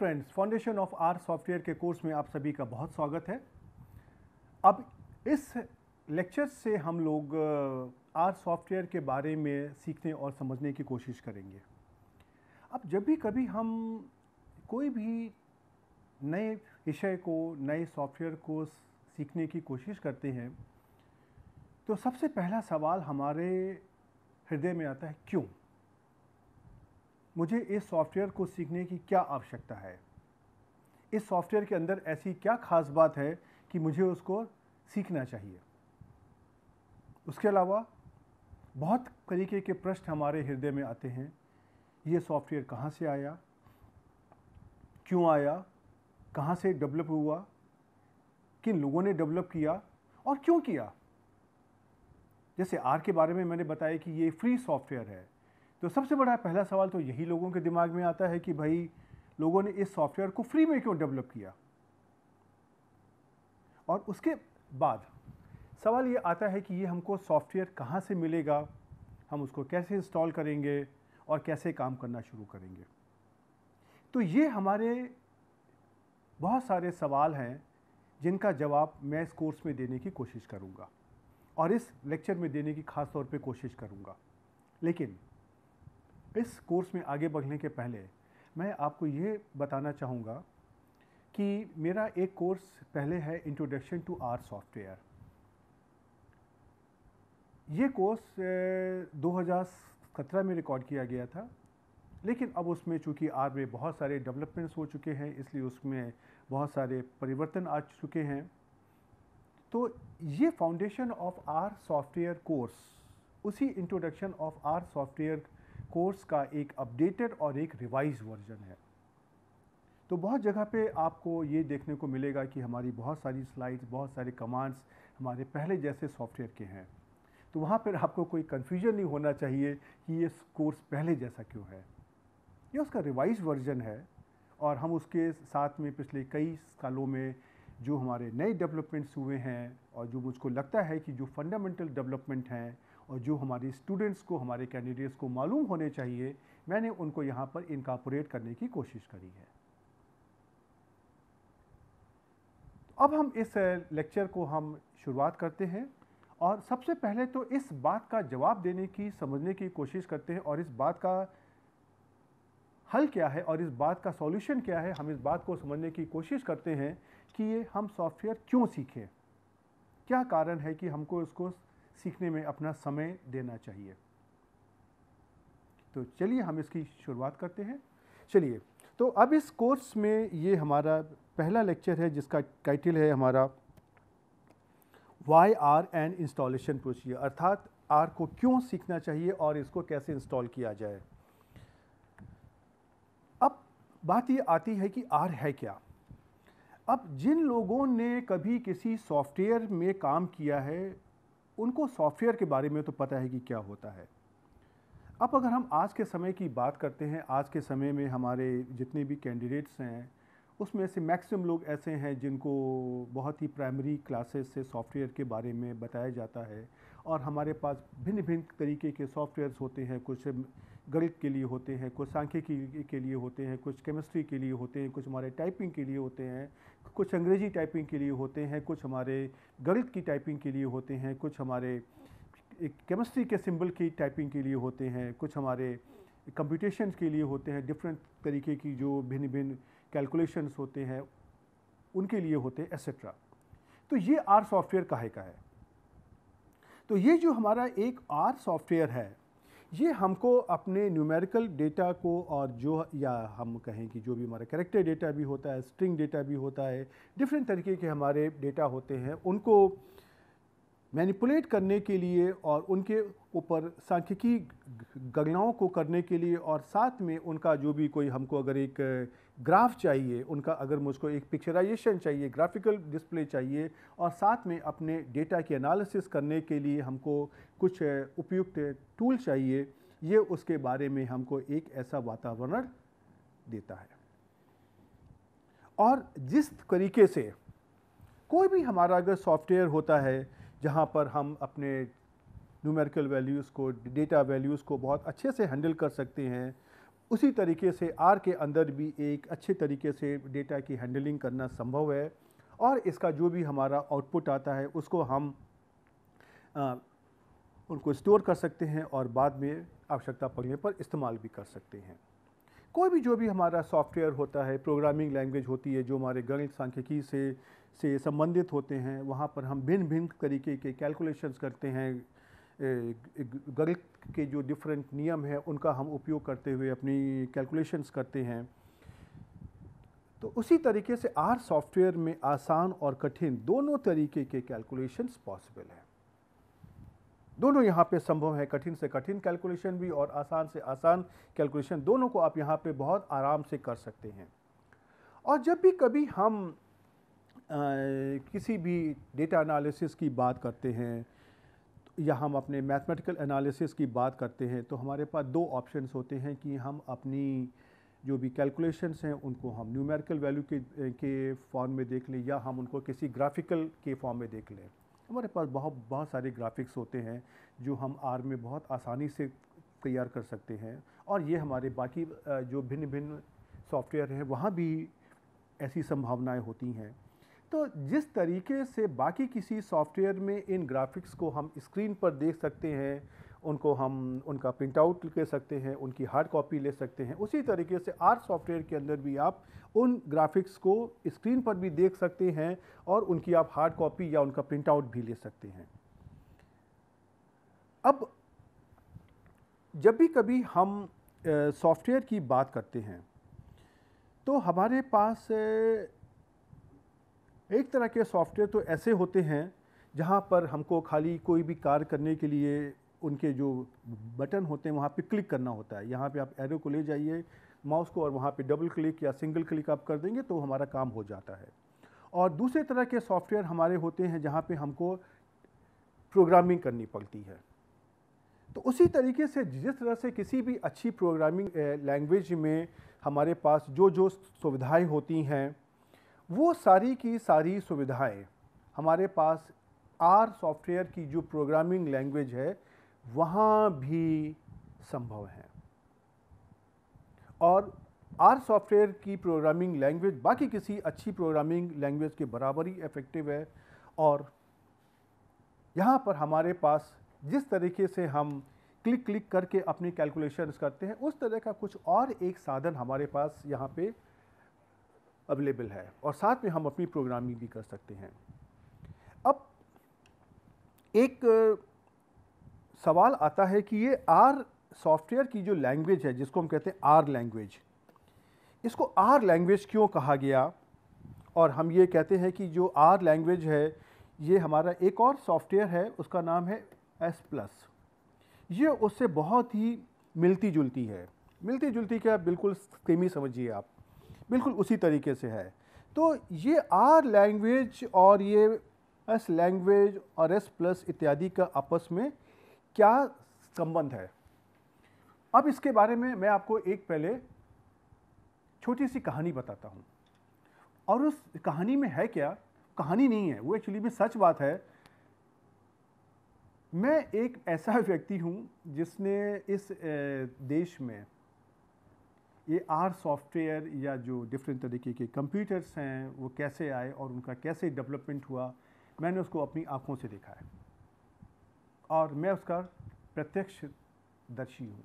Friends foundation of R software के course में आप सभी का बहुत स्वागत है अब इस लेक्चर से हम लोग आर सॉफ्टवेयर के बारे में सीखने और समझने की कोशिश करेंगे अब जब भी कभी हम कोई भी नए विषय को नए सॉफ्टवेयर को सीखने की कोशिश करते हैं तो सबसे पहला सवाल हमारे हृदय में आता है क्यों मुझे इस सॉफ्टवेयर को सीखने की क्या आवश्यकता है इस सॉफ्टवेयर के अंदर ऐसी क्या खास बात है कि मुझे उसको सीखना चाहिए उसके अलावा बहुत तरीके के प्रश्न हमारे हृदय में आते हैं ये सॉफ्टवेयर कहाँ से आया क्यों आया कहाँ से डेवलप हुआ किन लोगों ने डेवलप किया और क्यों किया जैसे आर के बारे में मैंने बताया कि ये फ्री सॉफ्टवेयर है तो सबसे बड़ा पहला सवाल तो यही लोगों के दिमाग में आता है कि भाई लोगों ने इस सॉफ्टवेयर को फ्री में क्यों डेवलप किया और उसके बाद सवाल ये आता है कि ये हमको सॉफ्टवेयर कहाँ से मिलेगा हम उसको कैसे इंस्टॉल करेंगे और कैसे काम करना शुरू करेंगे तो ये हमारे बहुत सारे सवाल हैं जिनका जवाब मैं इस कोर्स में देने की कोशिश करूँगा और इस लेक्चर में देने की खास तौर पे कोशिश करूँगा लेकिन इस कोर्स में आगे बढ़ने के पहले मैं आपको ये बताना चाहूँगा कि मेरा एक कोर्स पहले है इंट्रोडक्शन टू आर सॉफ्टवेयर ये कोर्स 2017 में रिकॉर्ड किया गया था लेकिन अब उसमें चूँकि आर में बहुत सारे डेवलपमेंट्स हो चुके हैं इसलिए उसमें बहुत सारे परिवर्तन आ चुके हैं तो ये foundation of R software course उसी introduction of R software course का एक अपडेटेड और एक रिवाइज वर्जन है तो बहुत जगह पे आपको ये देखने को मिलेगा कि हमारी बहुत सारी स्लाइड्स बहुत सारे कमांड्स हमारे पहले जैसे सॉफ्टवेयर के हैं तो वहाँ पर आपको कोई कन्फ्यूजन नहीं होना चाहिए कि ये कोर्स पहले जैसा क्यों है ये उसका रिवाइज वर्जन है और हम उसके साथ में पिछले कई सालों में जो हमारे नए डेवलपमेंट्स हुए हैं और जो मुझको लगता है कि जो फंडामेंटल डेवलपमेंट हैं और जो हमारे स्टूडेंट्स को हमारे कैंडिडेट्स को मालूम होने चाहिए मैंने उनको यहाँ पर इनकापोरेट करने की कोशिश करी है तो अब हम इस लेक्चर को हम शुरुआत करते हैं और सबसे पहले तो इस बात का जवाब देने की समझने की कोशिश करते हैं और इस बात का हल क्या है और इस बात का सॉल्यूशन क्या है हम इस बात को समझने की कोशिश करते हैं कि ये हम सॉफ्टवेयर क्यों सीखें क्या कारण है कि हमको इसको सीखने में अपना समय देना चाहिए तो चलिए हम इसकी शुरुआत करते हैं चलिए तो अब इस कोर्स में ये हमारा पहला लेक्चर है जिसका टाइटल है हमारा वाई आर एंड इंस्टॉलेशन पूछिए अर्थात आर को क्यों सीखना चाहिए और इसको कैसे इंस्टॉल किया जाए अब बात ये आती है कि आर है क्या अब जिन लोगों ने कभी किसी सॉफ्टवेयर में काम किया है उनको सॉफ्टवेयर के बारे में तो पता है कि क्या होता है अब अगर हम आज के समय की बात करते हैं आज के समय में हमारे जितने भी कैंडिडेट्स हैं उसमें से मैक्सिमम लोग ऐसे हैं जिनको बहुत ही प्राइमरी क्लासेस से सॉफ्टवेयर के बारे में बताया जाता है और हमारे पास भिन्न भिन्न तरीके के सॉफ्टवेयर्स होते हैं कुछ गणित के लिए होते हैं कुछ सांख्यिकी के लिए होते हैं कुछ केमिस्ट्री के लिए होते हैं कुछ हमारे टाइपिंग के लिए होते हैं कुछ अंग्रेजी टाइपिंग के लिए होते हैं कुछ हमारे गणित की टाइपिंग के लिए होते हैं कुछ हमारे केमिस्ट्री के सिंबल की टाइपिंग के लिए होते हैं कुछ हमारे कंप्यूटेशन के लिए होते हैं डिफरेंट तरीके की जो भिन्न भिन्न कैलकुलेशंस होते हैं उनके लिए होते हैं एसेट्रा तो ये आर सॉफ्टवेयर काहे का है तो ये जो हमारा एक आर सॉफ्टवेयर है ये हमको अपने न्यूमेरिकल डेटा को और जो या हम कहें कि जो भी हमारा करेक्टर डेटा भी होता है स्ट्रिंग डेटा भी होता है डिफरेंट तरीके के हमारे डेटा होते हैं उनको मैनिपुलेट करने के लिए और उनके ऊपर सांख्यिकी गणनाओं को करने के लिए और साथ में उनका जो भी कोई हमको अगर एक ग्राफ चाहिए उनका अगर मुझको एक पिक्चराइजेशन चाहिए ग्राफिकल डिस्प्ले चाहिए और साथ में अपने डेटा की एनालिसिस करने के लिए हमको कुछ उपयुक्त टूल चाहिए ये उसके बारे में हमको एक ऐसा वातावरण देता है और जिस तरीके से कोई भी हमारा अगर सॉफ्टवेयर होता है जहाँ पर हम अपने न्यूमेरिकल वैल्यूज़ को डेटा वैल्यूज़ को बहुत अच्छे से हैंडल कर सकते हैं उसी तरीके से आर के अंदर भी एक अच्छे तरीके से डेटा की हैंडलिंग करना संभव है और इसका जो भी हमारा आउटपुट आता है उसको हम आ, उनको स्टोर कर सकते हैं और बाद में आवश्यकता पड़ने पर इस्तेमाल भी कर सकते हैं कोई भी जो भी हमारा सॉफ्टवेयर होता है प्रोग्रामिंग लैंग्वेज होती है जो हमारे गणित सांख्यिकी से से संबंधित होते हैं वहाँ पर हम भिन्न भिन्न तरीके के कैलकुलेशंस करते हैं गणित के जो डिफरेंट नियम हैं उनका हम उपयोग करते हुए अपनी कैलकुलेशंस करते हैं तो उसी तरीके से आर सॉफ्टवेयर में आसान और कठिन दोनों तरीके के कैलकुलेशंस पॉसिबल हैं दोनों यहाँ पे संभव है कठिन से कठिन कैलकुलेशन भी और आसान से आसान कैलकुलेशन दोनों को आप यहाँ पे बहुत आराम से कर सकते हैं और जब भी कभी हम आ, किसी भी डेटा एनालिसिस की बात करते हैं या हम अपने मैथमेटिकल एनालिसिस की बात करते हैं तो हमारे पास दो ऑप्शंस होते हैं कि हम अपनी जो भी कैलकुलेशंस हैं उनको हम न्यूमेरिकल वैल्यू के के फॉर्म में देख लें या हम उनको किसी ग्राफिकल के फॉर्म में देख लें हमारे पास बहुत बहुत सारे ग्राफिक्स होते हैं जो हम आर में बहुत आसानी से तैयार कर सकते हैं और ये हमारे बाकी जो भिन्न भिन्न सॉफ्टवेयर हैं वहाँ भी ऐसी संभावनाएं होती हैं तो जिस तरीके से बाकी किसी सॉफ्टवेयर में इन ग्राफिक्स को हम स्क्रीन पर देख सकते हैं उनको हम उनका प्रिंट आउट ले सकते हैं उनकी हार्ड कॉपी ले सकते हैं उसी तरीके से आर सॉफ्टवेयर के अंदर भी आप उन ग्राफिक्स को स्क्रीन पर भी देख सकते हैं और उनकी आप हार्ड कॉपी या उनका प्रिंट आउट भी ले सकते हैं अब जब भी कभी हम सॉफ्टवेयर की बात करते हैं तो हमारे पास एक तरह के सॉफ्टवेयर तो ऐसे होते हैं जहाँ पर हमको खाली कोई भी कार्य करने के लिए उनके जो बटन होते हैं वहाँ पे क्लिक करना होता है यहाँ पे आप एरो को ले जाइए माउस को और वहाँ पे डबल क्लिक या सिंगल क्लिक आप कर देंगे तो हमारा काम हो जाता है और दूसरे तरह के सॉफ्टवेयर हमारे होते हैं जहाँ पे हमको प्रोग्रामिंग करनी पड़ती है तो उसी तरीके से जिस तरह से किसी भी अच्छी प्रोग्रामिंग लैंग्वेज eh, में हमारे पास जो जो सुविधाएँ होती हैं वो सारी की सारी सुविधाएं हमारे पास आर सॉफ्टवेयर की जो प्रोग्रामिंग लैंग्वेज है वहाँ भी संभव है और आर सॉफ्टवेयर की प्रोग्रामिंग लैंग्वेज बाकी किसी अच्छी प्रोग्रामिंग लैंग्वेज के बराबर ही इफ़ेक्टिव है और यहाँ पर हमारे पास जिस तरीके से हम क्लिक क्लिक करके अपनी कैलकुलेशंस करते हैं उस तरह का कुछ और एक साधन हमारे पास यहाँ पे अवेलेबल है और साथ में हम अपनी प्रोग्रामिंग भी कर सकते हैं अब एक सवाल आता है कि ये आर सॉफ्टवेयर की जो लैंग्वेज है जिसको हम कहते हैं आर लैंग्वेज इसको आर लैंग्वेज क्यों कहा गया और हम ये कहते हैं कि जो आर लैंग्वेज है ये हमारा एक और सॉफ्टवेयर है उसका नाम है एस प्लस ये उससे बहुत ही मिलती जुलती है मिलती जुलती क्या बिल्कुल सेम ही समझिए आप बिल्कुल उसी तरीके से है तो ये आर लैंग्वेज और ये एस लैंग्वेज और एस प्लस इत्यादि का आपस में क्या संबंध है अब इसके बारे में मैं आपको एक पहले छोटी सी कहानी बताता हूँ और उस कहानी में है क्या कहानी नहीं है वो एक्चुअली में सच बात है मैं एक ऐसा व्यक्ति हूँ जिसने इस देश में ये आर सॉफ्टवेयर या जो डिफरेंट तरीके के कंप्यूटर्स हैं वो कैसे आए और उनका कैसे डेवलपमेंट हुआ मैंने उसको अपनी आँखों से देखा है और मैं उसका प्रत्यक्ष दर्शी हूँ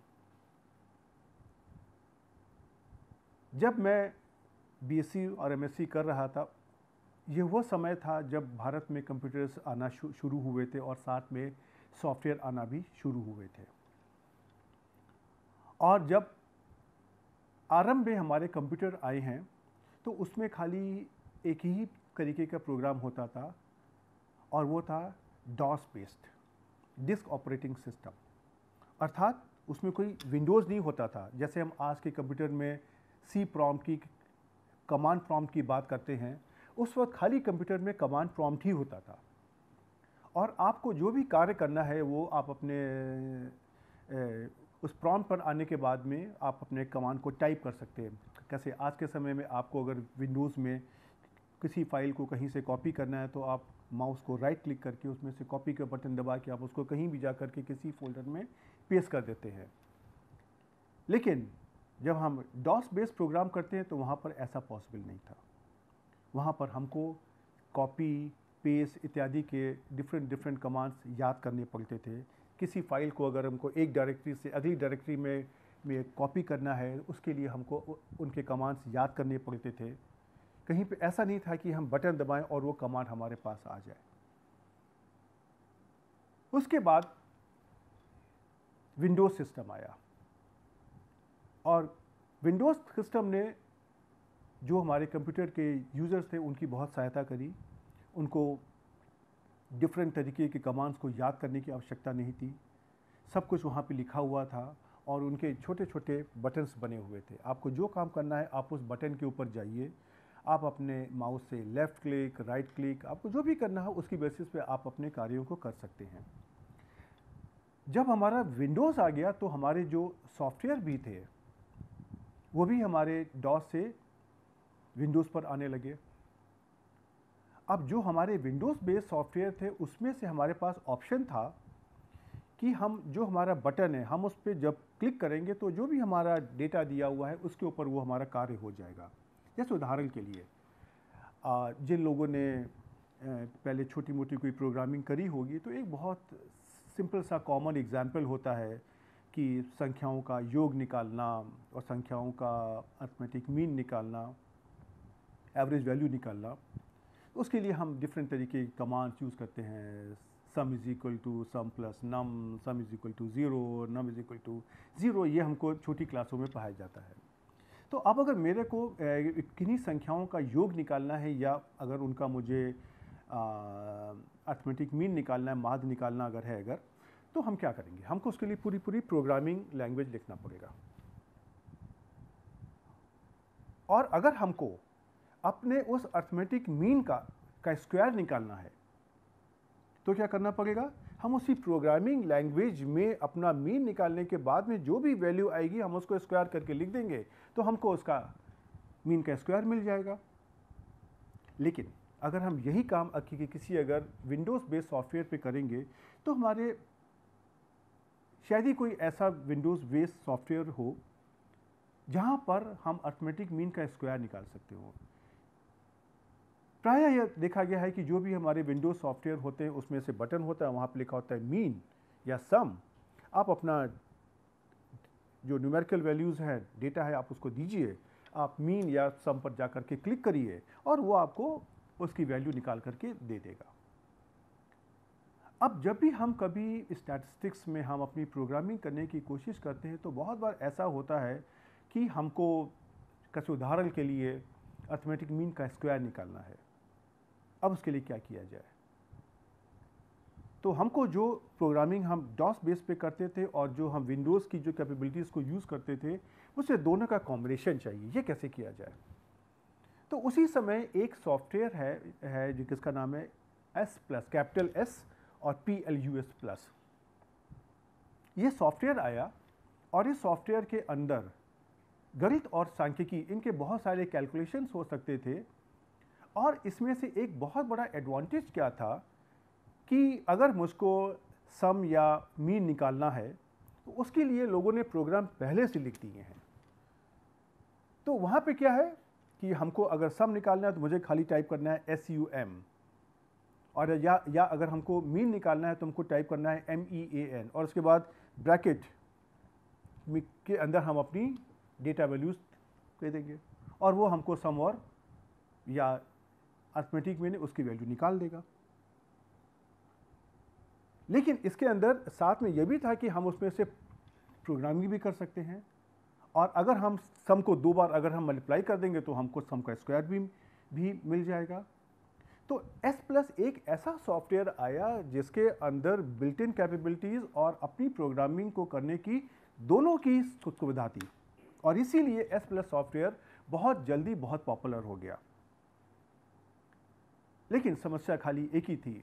जब मैं बीएससी और एमएससी कर रहा था यह वो समय था जब भारत में कंप्यूटर्स आना शुरू हुए थे और साथ में सॉफ्टवेयर आना भी शुरू हुए थे और जब आरंभ में हमारे कंप्यूटर आए हैं तो उसमें खाली एक ही तरीके का प्रोग्राम होता था और वो था DOS based disk operating system अर्थात उसमें कोई विंडोज़ नहीं होता था जैसे हम आज के कंप्यूटर में सी प्रॉम्प्ट की कमांड प्रॉम्प्ट की बात करते हैं उस वक्त खाली कंप्यूटर में कमांड प्रॉम्प्ट ही होता था और आपको जो भी कार्य करना है वो आप अपने उस प्रॉम पर आने के बाद में आप अपने कमांड को टाइप कर सकते हैं कैसे आज के समय में आपको अगर विंडोज़ में किसी फाइल को कहीं से कॉपी करना है तो आप माउस को राइट क्लिक करके उसमें से कॉपी का बटन दबा के आप उसको कहीं भी जा करके किसी फोल्डर में पेस्ट कर देते हैं लेकिन जब हम डॉस बेस्ड प्रोग्राम करते हैं तो वहाँ पर ऐसा पॉसिबल नहीं था वहाँ पर हमको कॉपी पेस्ट इत्यादि के डिफरेंट डिफरेंट कमांड्स याद करने पड़ते थे किसी फ़ाइल को अगर हमको एक डायरेक्टरी से अगली डायरेक्टरी में में कॉपी करना है उसके लिए हमको उनके कमांड्स याद करने पड़ते थे कहीं पे ऐसा नहीं था कि हम बटन दबाएं और वो कमांड हमारे पास आ जाए उसके बाद विंडोज़ सिस्टम आया और विंडोज़ सिस्टम ने जो हमारे कंप्यूटर के यूज़र्स थे उनकी बहुत सहायता करी उनको डिफरेंट तरीके के कमांड्स को याद करने की आवश्यकता नहीं थी सब कुछ वहाँ पे लिखा हुआ था और उनके छोटे छोटे बटन्स बने हुए थे आपको जो काम करना है आप उस बटन के ऊपर जाइए आप अपने माउस से लेफ़्ट क्लिक राइट क्लिक आपको जो भी करना है उसकी बेसिस पे आप अपने कार्यों को कर सकते हैं जब हमारा विंडोज़ आ गया तो हमारे जो सॉफ्टवेयर भी थे वो भी हमारे डॉस से विंडोज़ पर आने लगे अब जो हमारे विंडोज़ बेस्ड सॉफ्टवेयर थे उसमें से हमारे पास ऑप्शन था कि हम जो हमारा बटन है हम उस पर जब क्लिक करेंगे तो जो भी हमारा डेटा दिया हुआ है उसके ऊपर वो हमारा कार्य हो जाएगा जैसे उदाहरण के लिए जिन लोगों ने पहले छोटी मोटी कोई प्रोग्रामिंग करी होगी तो एक बहुत सिंपल सा कॉमन एग्जाम्पल होता है कि संख्याओं का योग निकालना और संख्याओं का अर्थमेटिक मीन निकालना एवरेज वैल्यू निकालना उसके लिए हम डिफरेंट तरीके की कमांड्स यूज़ करते हैं sum is equal to sum plus num sum is equal to zero num is equal to zero ये हमको छोटी क्लासों में पढ़ाया जाता है तो अब अगर मेरे को किन्हीं संख्याओं का योग निकालना है या अगर उनका मुझे अर्थमेटिक मीन निकालना है माध निकालना अगर है अगर तो हम क्या करेंगे हमको उसके लिए पूरी पूरी प्रोग्रामिंग लैंग्वेज लिखना पड़ेगा और अगर हमको अपने उस अर्थमेटिक मीन का का स्क्वायर निकालना है तो क्या करना पड़ेगा हम उसी प्रोग्रामिंग लैंग्वेज में अपना मीन निकालने के बाद में जो भी वैल्यू आएगी हम उसको स्क्वायर करके लिख देंगे तो हमको उसका मीन का स्क्वायर मिल जाएगा लेकिन अगर हम यही काम कि किसी अगर विंडोज़ बेस्ड सॉफ्टवेयर पे करेंगे तो हमारे शायद ही कोई ऐसा विंडोज़ बेस्ड सॉफ्टवेयर हो जहाँ पर हम अर्थमेटिक मीन का स्क्वायर निकाल सकते हो प्रायः यह देखा गया है कि जो भी हमारे विंडोज सॉफ्टवेयर होते हैं उसमें से बटन होता है वहाँ पर लिखा होता है मीन या सम आप अपना जो न्यूमेरिकल वैल्यूज़ हैं डेटा है आप उसको दीजिए आप मीन या सम पर जा करके क्लिक करिए और वो आपको उसकी वैल्यू निकाल करके दे देगा अब जब भी हम कभी स्टैटिस्टिक्स में हम अपनी प्रोग्रामिंग करने की कोशिश करते हैं तो बहुत बार ऐसा होता है कि हमको कैसे उदाहरण के लिए अर्थमेटिक मीन का स्क्वायर निकालना है अब उसके लिए क्या किया जाए तो हमको जो प्रोग्रामिंग हम डॉस बेस पे करते थे और जो हम विंडोज़ की जो कैपेबिलिटीज़ को यूज़ करते थे उसे दोनों का कॉम्बिनेशन चाहिए ये कैसे किया जाए तो उसी समय एक सॉफ्टवेयर है है जो किसका नाम है एस प्लस कैपिटल एस और P L U S plus ये सॉफ्टवेयर आया और इस सॉफ्टवेयर के अंदर गणित और सांख्यिकी इनके बहुत सारे कैलकुलेशंस हो सकते थे और इसमें से एक बहुत बड़ा एडवांटेज क्या था कि अगर मुझको सम या मीन निकालना है तो उसके लिए लोगों ने प्रोग्राम पहले से लिख दिए हैं तो वहाँ पे क्या है कि हमको अगर सम निकालना है तो मुझे खाली टाइप करना है एस यू एम और या या अगर हमको मीन निकालना है तो हमको टाइप करना है एम ई ए एन और उसके बाद ब्रैकेट के अंदर हम अपनी डेटा वैल्यूज़ दे देंगे और वो हमको सम और या अर्थमेटिक मैंने उसकी वैल्यू निकाल देगा लेकिन इसके अंदर साथ में यह भी था कि हम उसमें से प्रोग्रामिंग भी कर सकते हैं और अगर हम सम को दो बार अगर हम मल्टीप्लाई कर देंगे तो हमको सम का स्क्वायर भी भी मिल जाएगा तो एस प्लस एक ऐसा सॉफ्टवेयर आया जिसके अंदर बिल्ट इन कैपेबिलिटीज़ और अपनी प्रोग्रामिंग को करने की दोनों की सुविधा थी और इसीलिए एस प्लस सॉफ्टवेयर बहुत जल्दी बहुत पॉपुलर हो गया लेकिन समस्या खाली एक ही थी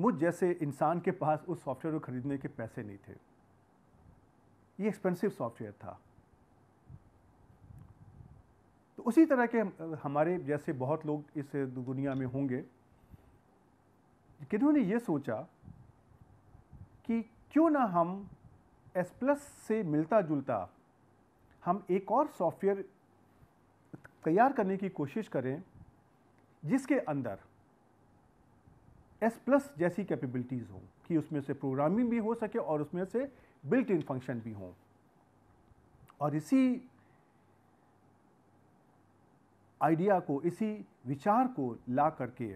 मुझ जैसे इंसान के पास उस सॉफ्टवेयर को ख़रीदने के पैसे नहीं थे ये एक्सपेंसिव सॉफ्टवेयर था तो उसी तरह के हमारे जैसे बहुत लोग इस दुनिया में होंगे किन्होंने ये सोचा कि क्यों ना हम एस प्लस से मिलता जुलता हम एक और सॉफ्टवेयर तैयार करने की कोशिश करें जिसके अंदर एस प्लस जैसी कैपेबिलिटीज़ हों कि उसमें से प्रोग्रामिंग भी हो सके और उसमें से बिल्ट इन फंक्शन भी हों और इसी आइडिया को इसी विचार को ला करके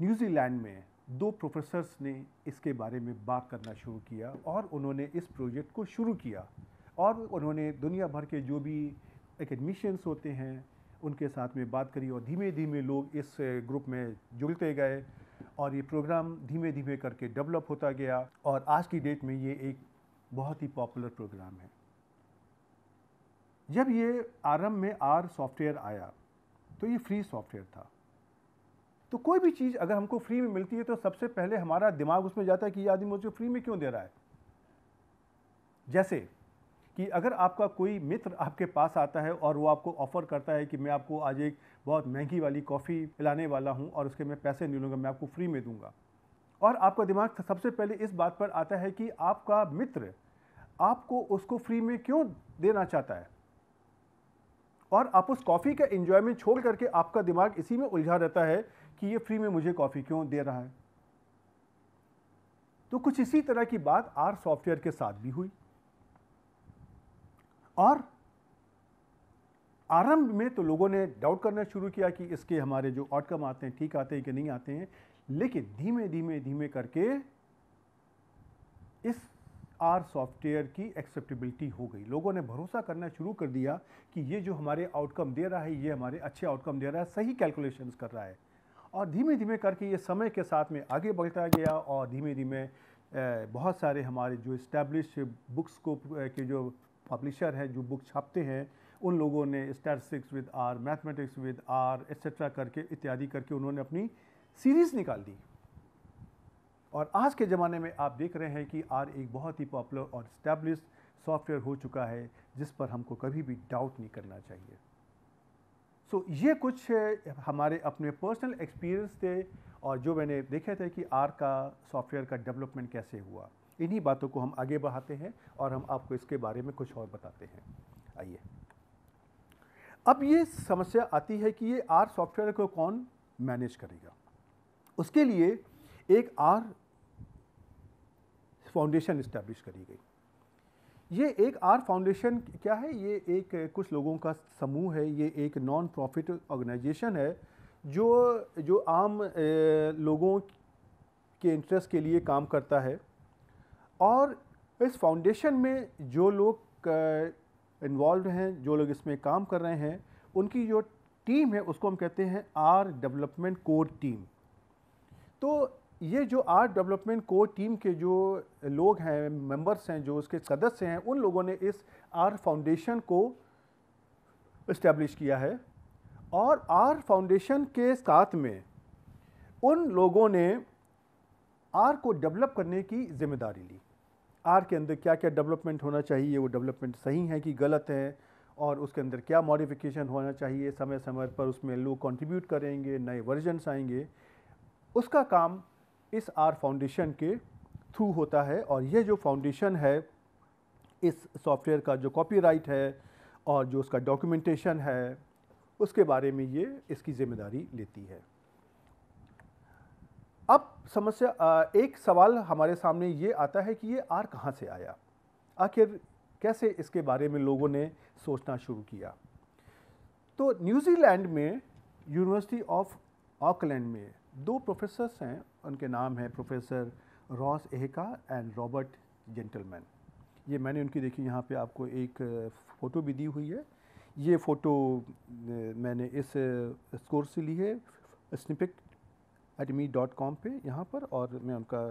न्यूजीलैंड में दो प्रोफेसर्स ने इसके बारे में बात करना शुरू किया और उन्होंने इस प्रोजेक्ट को शुरू किया और उन्होंने दुनिया भर के जो भी एकेडमिशियंस होते हैं उनके साथ में बात करी और धीमे धीमे लोग इस ग्रुप में जुड़ते गए और ये प्रोग्राम धीमे धीमे करके डेवलप होता गया और आज की डेट में ये एक बहुत ही पॉपुलर प्रोग्राम है जब ये आरंभ में आर सॉफ्टवेयर आया तो ये फ्री सॉफ्टवेयर था तो कोई भी चीज़ अगर हमको फ्री में मिलती है तो सबसे पहले हमारा दिमाग उसमें जाता है कि ये आदमी मुझे फ्री में क्यों दे रहा है जैसे कि अगर आपका कोई मित्र आपके पास आता है और वो आपको ऑफ़र करता है कि मैं आपको आज एक बहुत महंगी वाली कॉफ़ी पिलाने वाला हूँ और उसके मैं पैसे नहीं लूँगा मैं आपको फ्री में दूँगा और आपका दिमाग सबसे पहले इस बात पर आता है कि आपका मित्र आपको उसको फ्री में क्यों देना चाहता है और आप उस कॉफ़ी का इन्जॉयमेंट छोड़ करके आपका दिमाग इसी में उलझा रहता है कि ये फ्री में मुझे कॉफ़ी क्यों दे रहा है तो कुछ इसी तरह की बात आर सॉफ्टवेयर के साथ भी हुई और आरंभ में तो लोगों ने डाउट करना शुरू किया कि इसके हमारे जो आउटकम आते हैं ठीक आते हैं कि नहीं आते हैं लेकिन धीमे धीमे धीमे करके इस आर सॉफ्टवेयर की एक्सेप्टेबिलिटी हो गई लोगों ने भरोसा करना शुरू कर दिया कि ये जो हमारे आउटकम दे रहा है ये हमारे अच्छे आउटकम दे रहा है सही कैलकुलेशंस कर रहा है और धीमे धीमे करके ये समय के साथ में आगे बढ़ता गया और धीमे धीमे बहुत सारे हमारे जो इस्टेब्लिश बुक्स को के जो पब्लिशर हैं जो बुक छापते हैं उन लोगों ने statistics with R mathematics with R etcetera करके इत्यादि करके उन्होंने अपनी सीरीज़ निकाल दी और आज के ज़माने में आप देख रहे हैं कि आर एक बहुत ही पॉपुलर और इस्टेब्लिश सॉफ्टवेयर हो चुका है जिस पर हमको कभी भी डाउट नहीं करना चाहिए सो so, ये कुछ हमारे अपने पर्सनल एक्सपीरियंस थे और जो मैंने देखे थे कि आर का सॉफ्टवेयर का डेवलपमेंट कैसे हुआ इन्हीं बातों को हम आगे बढ़ाते हैं और हम आपको इसके बारे में कुछ और बताते हैं आइए अब ये समस्या आती है कि ये आर सॉफ्टवेयर को कौन मैनेज करेगा उसके लिए एक आर फाउंडेशन इस्टेब्लिश करी गई ये एक आर फाउंडेशन क्या है ये एक कुछ लोगों का समूह है ये एक नॉन प्रॉफिट ऑर्गेनाइजेशन है जो जो आम ए, लोगों के इंटरेस्ट के लिए काम करता है और इस फाउंडेशन में जो लोग इन्वॉल्व हैं जो लोग इसमें काम कर रहे हैं उनकी जो टीम है उसको हम कहते हैं आर डेवलपमेंट कोर टीम तो ये जो आर डेवलपमेंट कोर टीम के जो लोग हैं मेंबर्स हैं जो उसके सदस्य हैं उन लोगों ने इस आर फाउंडेशन को इस्टेब्लिश किया है और आर फाउंडेशन के साथ में उन लोगों ने आर को डेवलप करने की जिम्मेदारी ली आर के अंदर क्या क्या डेवलपमेंट होना चाहिए वो डेवलपमेंट सही है कि गलत है और उसके अंदर क्या मॉडिफिकेशन होना चाहिए समय समय पर उसमें लोग कंट्रीब्यूट करेंगे नए वर्जन्स आएंगे उसका काम इस आर फाउंडेशन के थ्रू होता है और यह जो फाउंडेशन है इस सॉफ्टवेयर का जो कॉपीराइट है और जो उसका डॉक्यूमेंटेशन है उसके बारे में ये इसकी ज़िम्मेदारी लेती है अब समस्या एक सवाल हमारे सामने ये आता है कि ये आर कहाँ से आया आखिर कैसे इसके बारे में लोगों ने सोचना शुरू किया तो न्यूजीलैंड में यूनिवर्सिटी ऑफ ऑकलैंड में दो प्रोफेसर्स हैं उनके नाम हैं professor Ross Ihaka and Robert Gentleman ये मैंने उनकी देखी यहाँ पे आपको एक फ़ोटो भी दी हुई है ये फ़ोटो मैंने इस स्कोर से ली है snipic at me dot com पर यहाँ पर और मैं उनका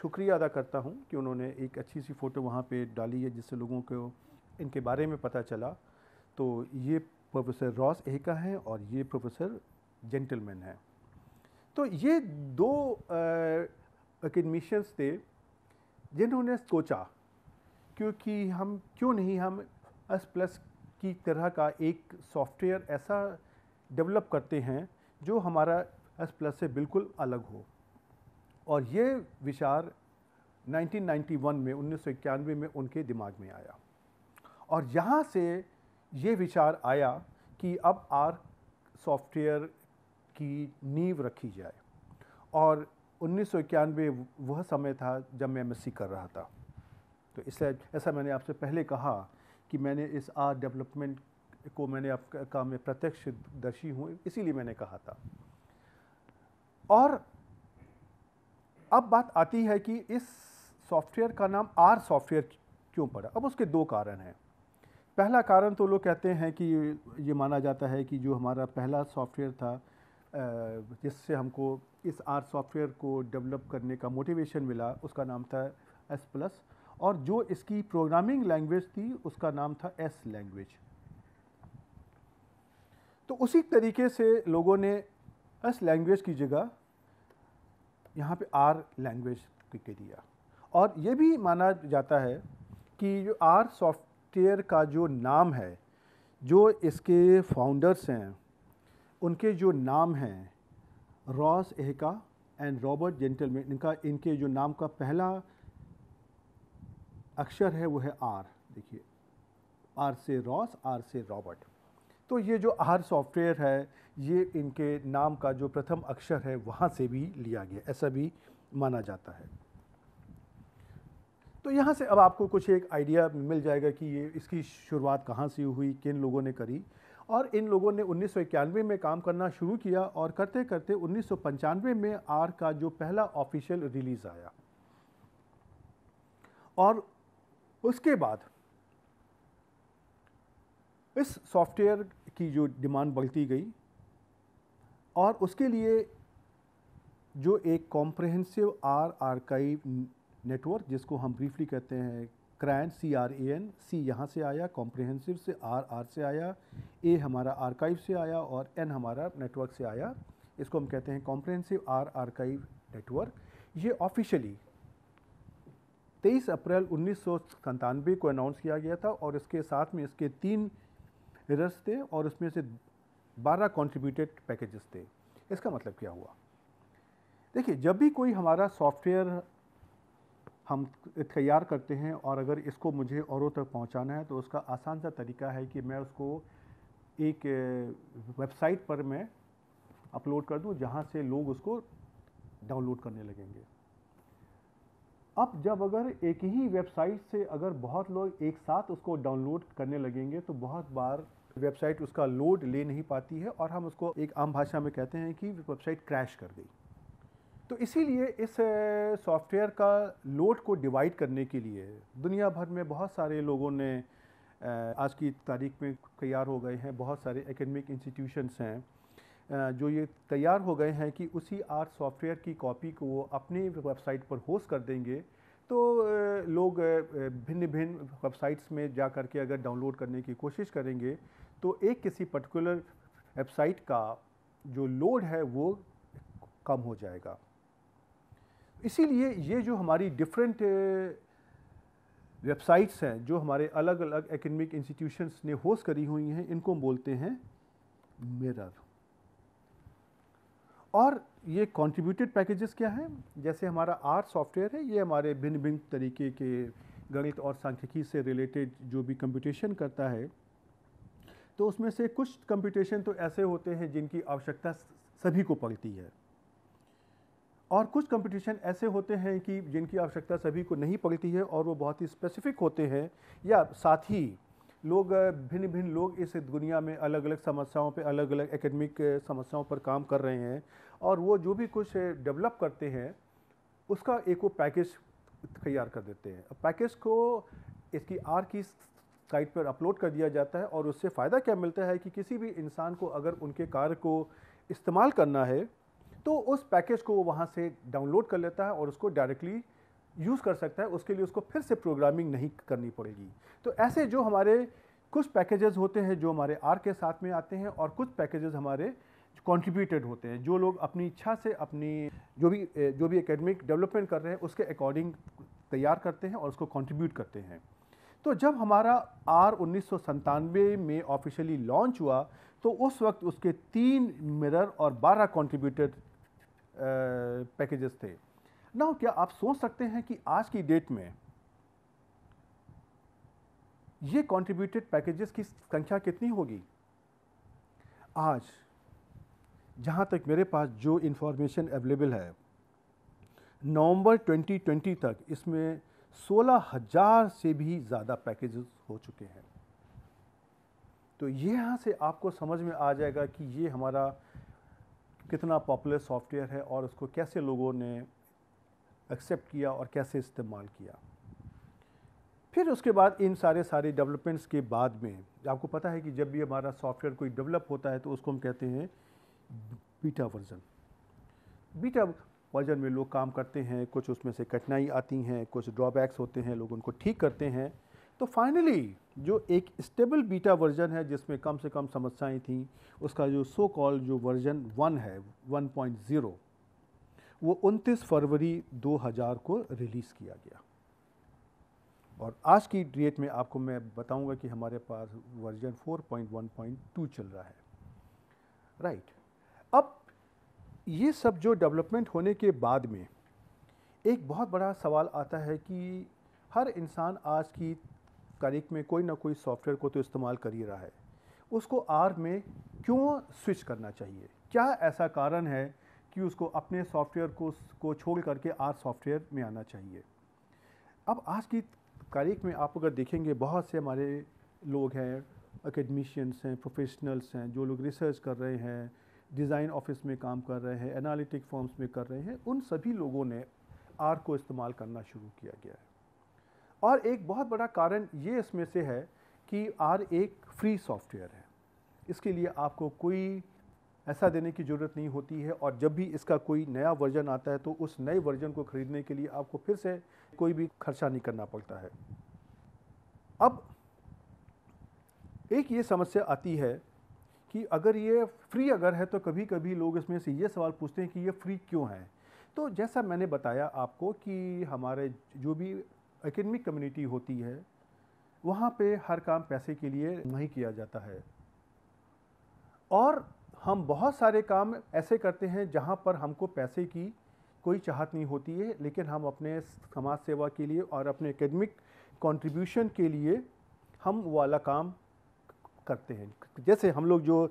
शुक्रिया अदा करता हूँ कि उन्होंने एक अच्छी सी फ़ोटो वहाँ पर डाली है जिससे लोगों को इनके बारे में पता चला तो ये प्रोफेसर रॉस एहका हैं और ये प्रोफेसर जेंटलमैन हैं तो ये दो अकेडमिशंस थे जिन्होंने सोचा क्योंकि हम क्यों नहीं हम एस प्लस की तरह का एक सॉफ्टवेयर ऐसा डेवलप करते हैं जो हमारा एस प्लस से बिल्कुल अलग हो और ये विचार 1991 में उन्नीस में उनके दिमाग में आया और यहाँ से ये विचार आया कि अब आर सॉफ्टवेयर की नींव रखी जाए और उन्नीस वह समय था जब मैं एम कर रहा था तो इसलिए ऐसा मैंने आपसे पहले कहा कि मैंने इस आर डेवलपमेंट को मैंने आपका काम में प्रत्यक्ष दर्शी हूँ इसीलिए मैंने कहा था और अब बात आती है कि इस सॉफ्टवेयर का नाम आर सॉफ्टवेयर क्यों पड़ा अब उसके दो कारण हैं पहला कारण तो लोग कहते हैं कि ये माना जाता है कि जो हमारा पहला सॉफ्टवेयर था जिससे हमको इस आर सॉफ्टवेयर को डेवलप करने का मोटिवेशन मिला उसका नाम था एस प्लस और जो इसकी प्रोग्रामिंग लैंग्वेज थी उसका नाम था एस लैंग्वेज तो उसी तरीके से लोगों ने एस लैंग्वेज की जगह यहाँ पे आर लैंग्वेज के दिया और ये भी माना जाता है कि जो आर सॉफ्टवेयर का जो नाम है जो इसके फाउंडर्स हैं उनके जो नाम हैं Ross Ihaka and Robert Gentleman इनका इनके जो नाम का पहला अक्षर है वो है आर देखिए आर से रॉस आर से रॉबर्ट तो ये जो आहार सॉफ्टवेयर है ये इनके नाम का जो प्रथम अक्षर है वहाँ से भी लिया गया ऐसा भी माना जाता है तो यहाँ से अब आपको कुछ एक आइडिया मिल जाएगा कि ये इसकी शुरुआत कहाँ से हुई किन लोगों ने करी और इन लोगों ने उन्नीस में काम करना शुरू किया और करते करते उन्नीस में आर का जो पहला ऑफिशियल रिलीज़ आया और उसके बाद इस सॉफ्टवेयर की जो डिमांड बढ़ती गई और उसके लिए जो एक कॉम्प्रहेंसिव आर आर्काइव नेटवर्क जिसको हम ब्रीफली कहते हैं CRAN C R A N सी यहाँ से आया कॉम्प्रहेंसिव से आर आर से आया ए हमारा आर्काइव से आया और एन हमारा नेटवर्क से आया इसको हम कहते हैं कॉम्प्रहेंसिव आर आर्काइव नेटवर्क ये ऑफिशियली 23 अप्रैल उन्नीस को अनाउंस किया गया था और इसके साथ में इसके तीन एरर्स थे और उसमें से 12 कॉन्ट्रीब्यूटेड पैकेजेस थे इसका मतलब क्या हुआ देखिए जब भी कोई हमारा सॉफ्टवेयर हम तैयार करते हैं और अगर इसको मुझे औरों तक पहुंचाना है तो उसका आसान सा तरीका है कि मैं उसको एक वेबसाइट पर मैं अपलोड कर दूं जहां से लोग उसको डाउनलोड करने लगेंगे अब जब अगर एक ही वेबसाइट से अगर बहुत लोग एक साथ उसको डाउनलोड करने लगेंगे तो बहुत बार वेबसाइट उसका लोड ले नहीं पाती है और हम उसको एक आम भाषा में कहते हैं कि वेबसाइट क्रैश कर गई तो इसीलिए इस सॉफ्टवेयर का लोड को डिवाइड करने के लिए दुनिया भर में बहुत सारे लोगों ने आज की तारीख में तैयार हो गए हैं बहुत सारे एकेडमिक इंस्टीट्यूशंस हैं जो ये तैयार हो गए हैं कि उसी आर सॉफ्टवेयर की कॉपी को वो अपने वेबसाइट पर होस्ट कर देंगे तो लोग भिन्न भिन्न वेबसाइट्स में जा कर के अगर डाउनलोड करने की कोशिश करेंगे तो एक किसी पर्टिकुलर वेबसाइट का जो लोड है वो कम हो जाएगा इसीलिए ये जो हमारी डिफरेंट वेबसाइट्स हैं जो हमारे अलग अलग एकेडमिक इंस्टीट्यूशंस ने होस्ट करी हुई हैं इनको बोलते हैं मिरर और ये कॉन्ट्रीब्यूटेड पैकेजेस क्या हैं जैसे हमारा आर सॉफ्टवेयर है ये हमारे भिन्न भिन्न तरीके के गणित और सांख्यिकी से रिलेटेड जो भी कंप्यूटेशन करता है तो उसमें से कुछ कंप्यूटेशन तो ऐसे होते हैं जिनकी आवश्यकता सभी को पड़ती है और कुछ कंपटीशन ऐसे होते हैं कि जिनकी आवश्यकता सभी को नहीं पड़ती है और वो बहुत ही स्पेसिफिक होते हैं या साथ ही लोग भिन्न भिन्न लोग इस दुनिया में अलग अलग समस्याओं पे अलग अलग एकेडमिक समस्याओं पर काम कर रहे हैं और वो जो भी कुछ डेवलप करते हैं उसका एक वो पैकेज तैयार कर देते हैं पैकेज को इसकी आर की साइट पर अपलोड कर दिया जाता है और उससे फ़ायदा क्या मिलता है कि किसी भी इंसान को अगर उनके कार्य को इस्तेमाल करना है तो उस पैकेज को वो वहाँ से डाउनलोड कर लेता है और उसको डायरेक्टली यूज़ कर सकता है उसके लिए उसको फिर से प्रोग्रामिंग नहीं करनी पड़ेगी तो ऐसे जो हमारे कुछ पैकेजेस होते हैं जो हमारे आर के साथ में आते हैं और कुछ पैकेजेस हमारे कॉन्ट्रीब्यूटेड होते हैं जो लोग अपनी इच्छा से अपनी जो भी जो भी एकेडमिक डेवलपमेंट कर रहे हैं उसके अकॉर्डिंग तैयार करते हैं और उसको कॉन्ट्रीब्यूट करते हैं तो जब हमारा आर उन्नीस में ऑफिशियली लॉन्च हुआ तो उस वक्त उसके तीन मिरर और बारह कॉन्ट्रीब्यूटेड पैकेजेस थे ना क्या आप सोच सकते हैं कि आज की डेट में ये कॉन्ट्रीब्यूटेड पैकेजेस की संख्या कितनी होगी आज जहाँ तक मेरे पास जो इन्फॉर्मेशन अवेलेबल है नवंबर 2020 तक इसमें सोलह हज़ार से भी ज़्यादा पैकेजेस हो चुके हैं तो ये यहाँ से आपको समझ में आ जाएगा कि ये हमारा कितना पॉपुलर सॉफ्टवेयर है और उसको कैसे लोगों ने एक्सेप्ट किया और कैसे इस्तेमाल किया फिर उसके बाद इन सारे सारे डेवलपमेंट्स के बाद में आपको पता है कि जब भी हमारा सॉफ्टवेयर कोई डेवलप होता है तो उसको हम कहते हैं बीटा वर्जन बीटा वर्जन में लोग काम करते हैं कुछ उसमें से कठिनाई आती हैं कुछ ड्रॉबैक्स होते हैं लोग उनको ठीक करते हैं तो फाइनली जो एक स्टेबल बीटा वर्जन है जिसमें कम से कम समस्याएं थीं उसका जो सो कॉल जो वर्जन वन है ज़ीरो वो 29 फरवरी 2000 को रिलीज़ किया गया और आज की डेट में आपको मैं बताऊंगा कि हमारे पास वर्जन 4.1.2 चल रहा है राइट right. अब ये सब जो डेवलपमेंट होने के बाद में एक बहुत बड़ा सवाल आता है कि हर इंसान आज की तारीख में कोई ना कोई सॉफ्टवेयर को तो इस्तेमाल कर ही रहा है उसको आर में क्यों स्विच करना चाहिए क्या ऐसा कारण है कि उसको अपने सॉफ्टवेयर को को छोड़ करके आर सॉफ्टवेयर में आना चाहिए अब आज की तारीख में आप अगर देखेंगे बहुत से हमारे लोग हैं अकेडमिशियंस हैं प्रोफेशनल्स हैं जो लोग रिसर्च कर रहे हैं डिज़ाइन ऑफिस में काम कर रहे हैं एनालिटिक फॉर्म्स में कर रहे हैं उन सभी लोगों ने आर को इस्तेमाल करना शुरू किया गया है और एक बहुत बड़ा कारण ये इसमें से है कि आर एक फ्री सॉफ्टवेयर है इसके लिए आपको कोई ऐसा देने की ज़रूरत नहीं होती है और जब भी इसका कोई नया वर्जन आता है तो उस नए वर्जन को ख़रीदने के लिए आपको फिर से कोई भी खर्चा नहीं करना पड़ता है अब एक ये समस्या आती है कि अगर ये फ्री अगर है तो कभी कभी लोग इसमें से ये सवाल पूछते हैं कि ये फ्री क्यों है तो जैसा मैंने बताया आपको कि हमारे जो भी एकेडमिक कम्युनिटी होती है वहाँ पे हर काम पैसे के लिए नहीं किया जाता है और हम बहुत सारे काम ऐसे करते हैं जहाँ पर हमको पैसे की कोई चाहत नहीं होती है लेकिन हम अपने समाज सेवा के लिए और अपने एकेडमिक कंट्रीब्यूशन के लिए हम वाला काम करते हैं जैसे हम लोग जो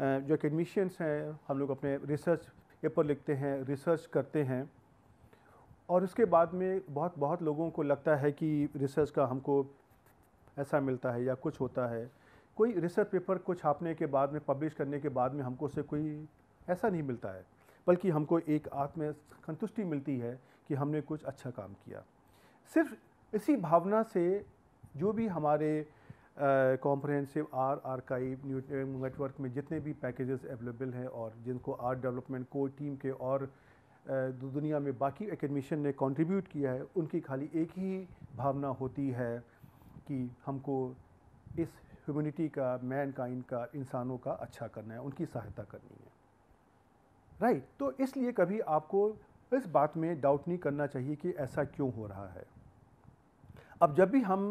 जो एकेडमिशियंस हैं हम लोग अपने रिसर्च पेपर लिखते हैं रिसर्च करते हैं और उसके बाद में बहुत बहुत लोगों को लगता है कि रिसर्च का हमको ऐसा मिलता है या कुछ होता है कोई रिसर्च पेपर को छापने के बाद में पब्लिश करने के बाद में हमको से कोई ऐसा नहीं मिलता है बल्कि हमको एक आत्म संतुष्टि मिलती है कि हमने कुछ अच्छा काम किया सिर्फ इसी भावना से जो भी हमारे कॉम्प्रहेंसिव आर आर्काइव नेटवर्क में जितने भी पैकेजेस अवेलेबल हैं और जिनको आर्ट डेवलपमेंट कोर टीम के और दुनिया में बाकी एकेडमिशन ने कंट्रीब्यूट किया है उनकी खाली एक ही भावना होती है कि हमको इस ह्यूमनिटी का मैन काइंड का इंसानों का अच्छा करना है उनकी सहायता करनी है राइट right, तो इसलिए कभी आपको इस बात में डाउट नहीं करना चाहिए कि ऐसा क्यों हो रहा है अब जब भी हम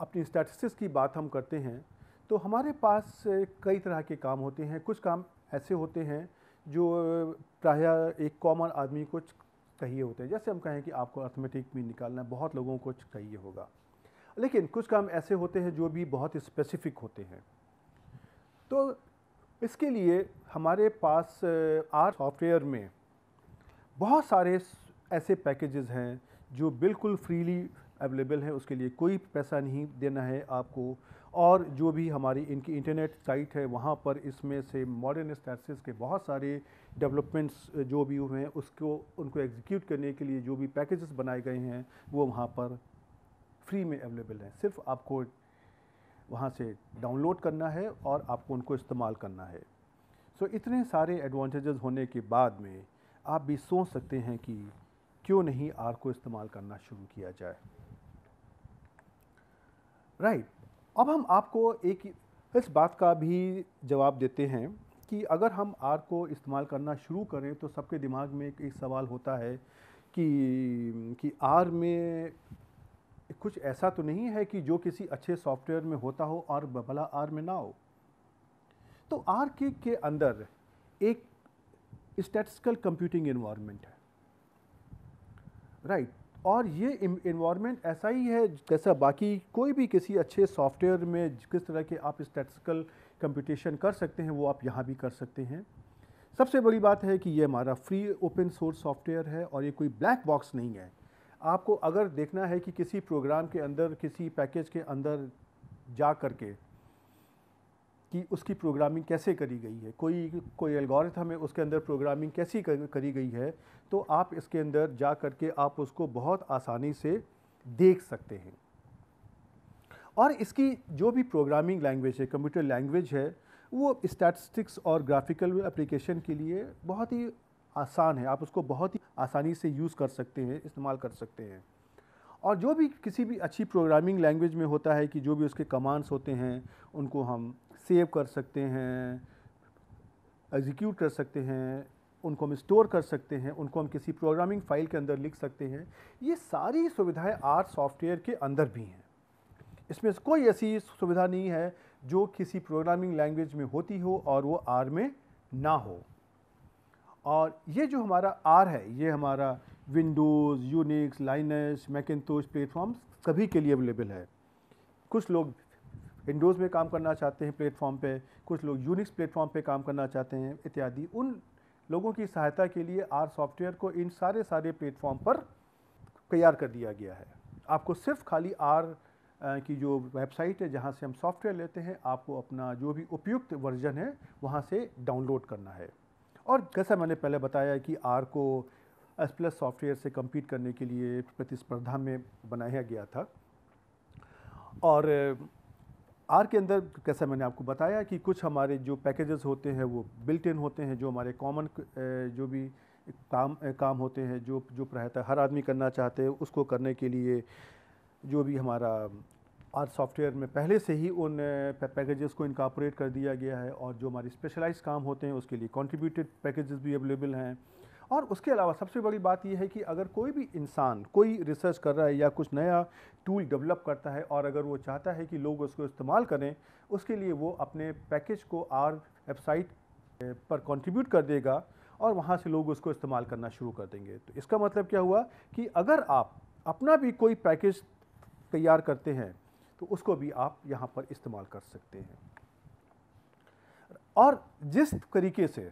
अपनी स्टैटिस्टिक्स की बात हम करते हैं तो हमारे पास कई तरह के काम होते हैं कुछ काम ऐसे होते हैं जो प्राय एक कॉमन आदमी को चाहिए होते हैं जैसे हम कहें कि आपको अर्थमेटिक में निकालना बहुत लोगों को चाहिए होगा लेकिन कुछ काम ऐसे होते हैं जो भी बहुत स्पेसिफिक होते हैं तो इसके लिए हमारे पास आर सॉफ्टवेयर में बहुत सारे ऐसे पैकेजेस हैं जो बिल्कुल फ्रीली अवेलेबल हैं उसके लिए कोई पैसा नहीं देना है आपको और जो भी हमारी इनकी इंटरनेट साइट है वहाँ पर इसमें से मॉडर्न स्टैसेस के बहुत सारे डेवलपमेंट्स जो भी हुए हैं उसको उनको एग्जीक्यूट करने के लिए जो भी पैकेजेस बनाए गए हैं वो वहाँ पर फ्री में अवेलेबल हैं सिर्फ आपको वहाँ से डाउनलोड करना है और आपको उनको इस्तेमाल करना है सो so, इतने सारे एडवांटेजेस होने के बाद में आप भी सोच सकते हैं कि क्यों नहीं आर को इस्तेमाल करना शुरू किया जाए राइट right. अब हम आपको एक इस बात का भी जवाब देते हैं कि अगर हम आर को इस्तेमाल करना शुरू करें तो सबके दिमाग में एक, एक सवाल होता है कि कि आर में कुछ ऐसा तो नहीं है कि जो किसी अच्छे सॉफ्टवेयर में होता हो और भला आर में ना हो तो आर के, के अंदर एक स्टैटिस्टिकल कंप्यूटिंग इन्वायरमेंट है राइट right. और ये इन्वायरमेंट ऐसा ही है जैसा बाकी कोई भी किसी अच्छे सॉफ्टवेयर में किस तरह के आप स्टैटिस्टिकल कंप्यूटेशन कर सकते हैं वो आप यहाँ भी कर सकते हैं सबसे बड़ी बात है कि ये हमारा फ्री ओपन सोर्स सॉफ्टवेयर है और ये कोई ब्लैक बॉक्स नहीं है आपको अगर देखना है कि किसी प्रोग्राम के अंदर किसी पैकेज के अंदर जा कर के कि उसकी प्रोग्रामिंग कैसे करी गई है कोई कोई एल्गोरिथम है उसके अंदर प्रोग्रामिंग कैसी कर, करी गई है तो आप इसके अंदर जा कर के आप उसको बहुत आसानी से देख सकते हैं और इसकी जो भी प्रोग्रामिंग लैंग्वेज है कंप्यूटर लैंग्वेज है वो स्टैटिस्टिक्स और ग्राफिकल एप्लीकेशन के लिए बहुत ही आसान है आप उसको बहुत ही आसानी से यूज़ कर सकते हैं इस्तेमाल कर सकते हैं और जो भी किसी भी अच्छी प्रोग्रामिंग लैंग्वेज में होता है कि जो भी उसके कमांड्स होते हैं उनको हम सेव कर सकते हैं एग्जीक्यूट कर सकते हैं उनको हम स्टोर कर सकते हैं उनको हम किसी प्रोग्रामिंग फ़ाइल के अंदर लिख सकते हैं ये सारी सुविधाएं आर सॉफ्टवेयर के अंदर भी हैं इसमें कोई ऐसी सुविधा नहीं है जो किसी प्रोग्रामिंग लैंग्वेज में होती हो और वो आर में ना हो और ये जो हमारा आर है ये हमारा Windows Unix Linux Macintosh platform सभी के लिए अवेलेबल है कुछ लोग विंडोज़ में काम करना चाहते हैं प्लेटफॉर्म पे कुछ लोग यूनिक्स प्लेटफॉर्म पे काम करना चाहते हैं इत्यादि उन लोगों की सहायता के लिए आर सॉफ्टवेयर को इन सारे सारे प्लेटफॉर्म पर तैयार कर दिया गया है आपको सिर्फ खाली आर की जो वेबसाइट है जहाँ से हम सॉफ्टवेयर लेते हैं आपको अपना जो भी उपयुक्त वर्जन है वहाँ से डाउनलोड करना है और जैसा मैंने पहले बताया कि आर को एस प्लस सॉफ्टवेयर से कम्पीट करने के लिए प्रतिस्पर्धा में बनाया गया था और आर के अंदर कैसा मैंने आपको बताया कि कुछ हमारे जो पैकेजेस होते हैं वो बिल्ट इन होते हैं जो हमारे कॉमन जो भी काम काम होते हैं जो जो रहता है हर आदमी करना चाहते हैं उसको करने के लिए जो भी हमारा आज सॉफ्टवेयर में पहले से ही उन पैकेजेस को इनकॉपरेट कर दिया गया है और जो हमारे स्पेशलाइज काम होते हैं उसके लिए कॉन्ट्रीब्यूटेड पैकेजेस भी अवेलेबल हैं और उसके अलावा सबसे बड़ी बात यह है कि अगर कोई भी इंसान कोई रिसर्च कर रहा है या कुछ नया टूल डेवलप करता है और अगर वो चाहता है कि लोग उसको इस्तेमाल करें उसके लिए वो अपने पैकेज को आर वेबसाइट पर कंट्रीब्यूट कर देगा और वहाँ से लोग उसको इस्तेमाल करना शुरू कर देंगे तो इसका मतलब क्या हुआ कि अगर आप अपना भी कोई पैकेज तैयार करते हैं तो उसको भी आप यहाँ पर इस्तेमाल कर सकते हैं और जिस तरीके से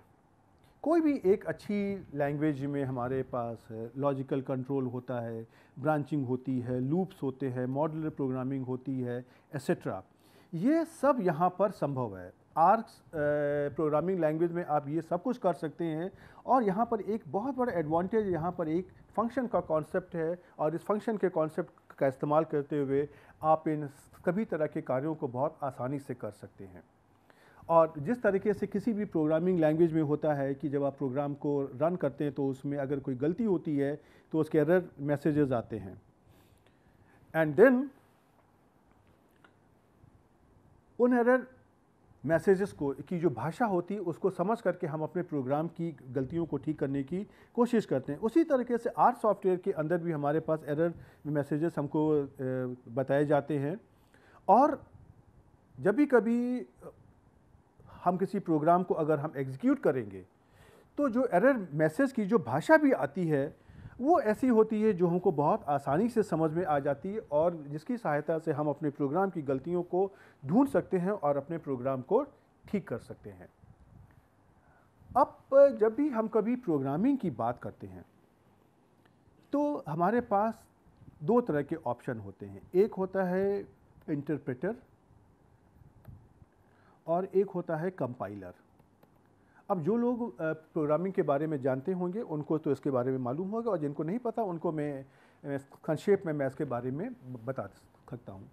कोई भी एक अच्छी लैंग्वेज में हमारे पास लॉजिकल कंट्रोल होता है ब्रांचिंग होती है लूप्स होते हैं मॉडलर प्रोग्रामिंग होती है एसेट्रा ये सब यहाँ पर संभव है आर्क्स प्रोग्रामिंग लैंग्वेज में आप ये सब कुछ कर सकते हैं और यहाँ पर एक बहुत बड़ा एडवांटेज यहाँ पर एक फंक्शन का कॉन्सेप्ट है और इस फंक्शन के कॉन्सेप्ट का इस्तेमाल करते हुए आप इन सभी तरह के कार्यों को बहुत आसानी से कर सकते हैं और जिस तरीके से किसी भी प्रोग्रामिंग लैंग्वेज में होता है कि जब आप प्रोग्राम को रन करते हैं तो उसमें अगर कोई गलती होती है तो उसके एरर मैसेजेस आते हैं एंड देन उन एरर मैसेजेस को की जो भाषा होती है उसको समझ करके हम अपने प्रोग्राम की गलतियों को ठीक करने की कोशिश करते हैं उसी तरीके से आर सॉफ्टवेयर के अंदर भी हमारे पास एरर मैसेजेस हमको बताए जाते हैं और जब भी कभी हम किसी प्रोग्राम को अगर हम एग्जीक्यूट करेंगे तो जो एरर मैसेज की जो भाषा भी आती है वो ऐसी होती है जो हमको बहुत आसानी से समझ में आ जाती है और जिसकी सहायता से हम अपने प्रोग्राम की गलतियों को ढूंढ सकते हैं और अपने प्रोग्राम को ठीक कर सकते हैं अब जब भी हम कभी प्रोग्रामिंग की बात करते हैं तो हमारे पास दो तरह के ऑप्शन होते हैं एक होता है इंटरप्रेटर और एक होता है कंपाइलर अब जो लोग प्रोग्रामिंग के बारे में जानते होंगे उनको तो इसके बारे में मालूम होगा और जिनको नहीं पता उनको मैं संक्षेप में मैं इसके बारे में बता सकता हूँ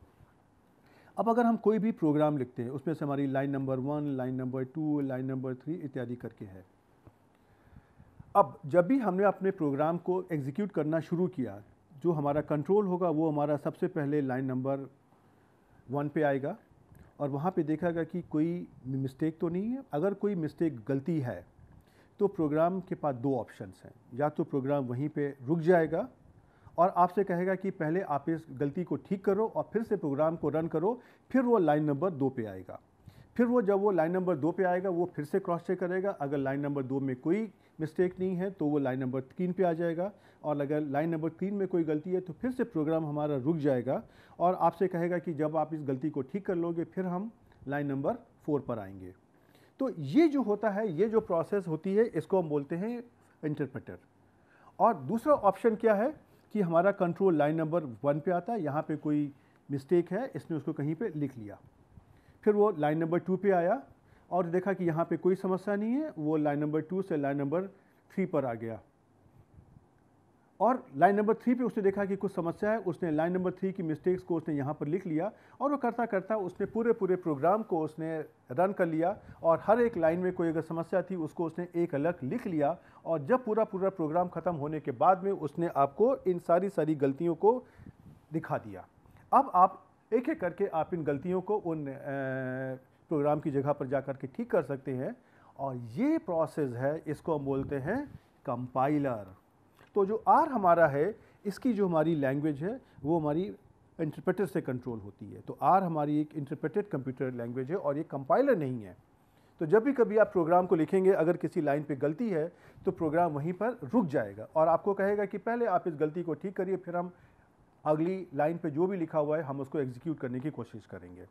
अब अगर हम कोई भी प्रोग्राम लिखते हैं उसमें से हमारी line number one line number two line number three इत्यादि करके है अब जब भी हमने अपने प्रोग्राम को एग्जीक्यूट करना शुरू किया जो हमारा कंट्रोल होगा वो हमारा सबसे पहले लाइन नंबर वन पे आएगा और वहाँ पे देखा गया कि कोई मिस्टेक तो नहीं है अगर कोई मिस्टेक गलती है तो प्रोग्राम के पास दो ऑप्शंस हैं या तो प्रोग्राम वहीं पे रुक जाएगा और आपसे कहेगा कि पहले आप इस गलती को ठीक करो और फिर से प्रोग्राम को रन करो फिर वो लाइन नंबर दो पे आएगा फिर वो जब वो लाइन नंबर दो पे आएगा वो फिर से क्रॉस चेक करेगा अगर लाइन नंबर दो में कोई मिस्टेक नहीं है तो वो लाइन नंबर तीन पे आ जाएगा और अगर लाइन नंबर तीन में कोई गलती है तो फिर से प्रोग्राम हमारा रुक जाएगा और आपसे कहेगा कि जब आप इस गलती को ठीक कर लोगे फिर हम लाइन नंबर फोर पर आएंगे तो ये जो होता है ये जो प्रोसेस होती है इसको हम बोलते हैं इंटरप्रेटर और दूसरा ऑप्शन क्या है कि हमारा कंट्रोल लाइन नंबर वन पे आता है यहाँ पे कोई मिस्टेक है इसने उसको कहीं पे लिख लिया फिर वो लाइन नंबर टू पे आया और देखा कि यहाँ पे कोई समस्या नहीं है वो लाइन नंबर टू से लाइन नंबर थ्री पर आ गया और लाइन नंबर थ्री पे उसने देखा कि कुछ समस्या है उसने लाइन नंबर थ्री की मिस्टेक्स को उसने यहाँ पर लिख लिया और वो करता करता उसने पूरे पूरे प्रोग्राम को उसने रन कर लिया और हर एक लाइन में कोई अगर समस्या थी उसको उसने एक अलग लिख लिया और जब पूरा पूरा प्रोग्राम ख़त्म होने के बाद में उसने आपको इन सारी सारी गलतियों को दिखा दिया अब आप एक एक करके आप इन गलतियों को उन आ, प्रोग्राम की जगह पर जा के ठीक कर सकते हैं और ये प्रोसेस है इसको हम बोलते हैं कंपाइलर तो जो आर हमारा है इसकी जो हमारी लैंग्वेज है वो हमारी इंटरप्रेटर से कंट्रोल होती है तो आर हमारी एक इंटरप्रेटेड कंप्यूटर लैंग्वेज है और ये कंपाइलर नहीं है तो जब भी कभी आप प्रोग्राम को लिखेंगे अगर किसी लाइन पे गलती है तो प्रोग्राम वहीं पर रुक जाएगा और आपको कहेगा कि पहले आप इस गलती को ठीक करिए फिर हम अगली लाइन पे जो भी लिखा हुआ है हम उसको एग्जीक्यूट करने की कोशिश करेंगे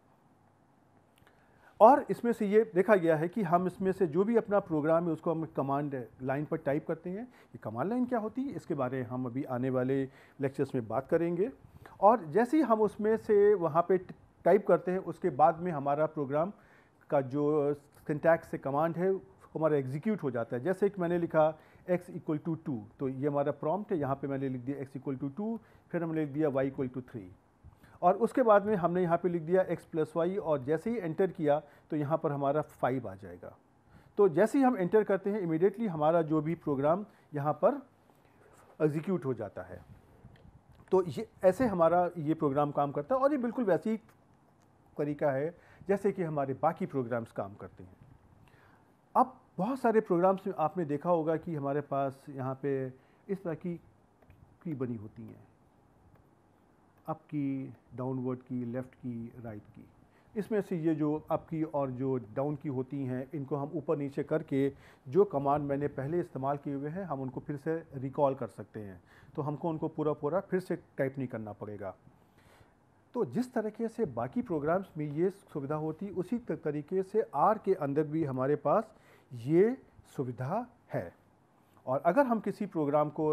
और इसमें से ये देखा गया है कि हम इसमें से जो भी अपना प्रोग्राम है उसको हम कमांड लाइन पर टाइप करते हैं ये कमांड लाइन क्या होती है इसके बारे में हम अभी आने वाले लेक्चर्स में बात करेंगे और जैसे ही हम उसमें से वहाँ पे टाइप करते हैं उसके बाद में हमारा प्रोग्राम का जो सिंटैक्स से कमांड है हमारा एग्जीक्यूट हो जाता है जैसे कि मैंने लिखा एक्स इक्वल टू टू तो ये हमारा प्रॉम्प्ट है यहाँ पे मैंने लिख दिया एक्स इक्वल टू टू फिर हमने लिख दिया वाई इक्वल टू थ्री और उसके बाद में हमने यहाँ पे लिख दिया x प्लस वाई और जैसे ही एंटर किया तो यहाँ पर हमारा फाइव आ जाएगा तो जैसे ही हम एंटर करते हैं इमिडिएटली हमारा जो भी प्रोग्राम यहाँ पर एग्जीक्यूट हो जाता है तो ये ऐसे हमारा ये प्रोग्राम काम करता है और ये बिल्कुल वैसे ही तरीका है जैसे कि हमारे बाकी प्रोग्राम्स काम करते हैं अब बहुत सारे प्रोग्राम्स में आपने देखा होगा कि हमारे पास यहाँ पे इस तरह की की बनी होती हैं अप की डाउनवर्ड की लेफ़्ट की राइट की इसमें से ये जो अप की और जो डाउन की होती हैं इनको हम ऊपर नीचे करके जो कमांड मैंने पहले इस्तेमाल किए हुए हैं हम उनको फिर से रिकॉल कर सकते हैं तो हमको उनको पूरा पूरा फिर से टाइप नहीं करना पड़ेगा तो जिस तरीके से बाकी प्रोग्राम्स में ये सुविधा होती उसी तरीके से आर के अंदर भी हमारे पास ये सुविधा है और अगर हम किसी प्रोग्राम को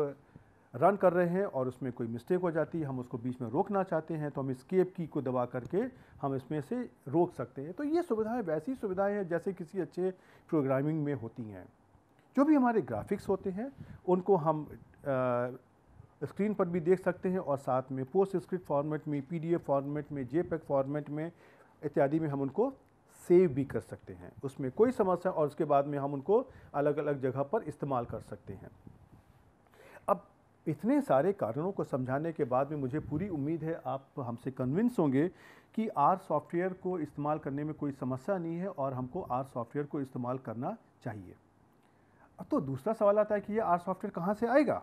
रन कर रहे हैं और उसमें कोई मिस्टेक हो जाती है हम उसको बीच में रोकना चाहते हैं तो हम स्केप की को दबा करके हम इसमें से रोक सकते हैं तो ये सुविधाएं वैसी सुविधाएं हैं जैसे किसी अच्छे प्रोग्रामिंग में होती हैं जो भी हमारे ग्राफिक्स होते हैं उनको हम आ, स्क्रीन पर भी देख सकते हैं और साथ में पोस्ट स्क्रिप्ट फॉर्मेट में पी फॉर्मेट में जे फॉर्मेट में इत्यादि में हम उनको सेव भी कर सकते हैं उसमें कोई समस्या और उसके बाद में हम उनको अलग अलग जगह पर इस्तेमाल कर सकते हैं अब इतने सारे कारणों को समझाने के बाद में मुझे पूरी उम्मीद है आप हमसे कन्विंस होंगे कि आर सॉफ्टवेयर को इस्तेमाल करने में कोई समस्या नहीं है और हमको आर सॉफ्टवेयर को इस्तेमाल करना चाहिए अब तो दूसरा सवाल आता है कि ये आर सॉफ्टवेयर कहाँ से आएगा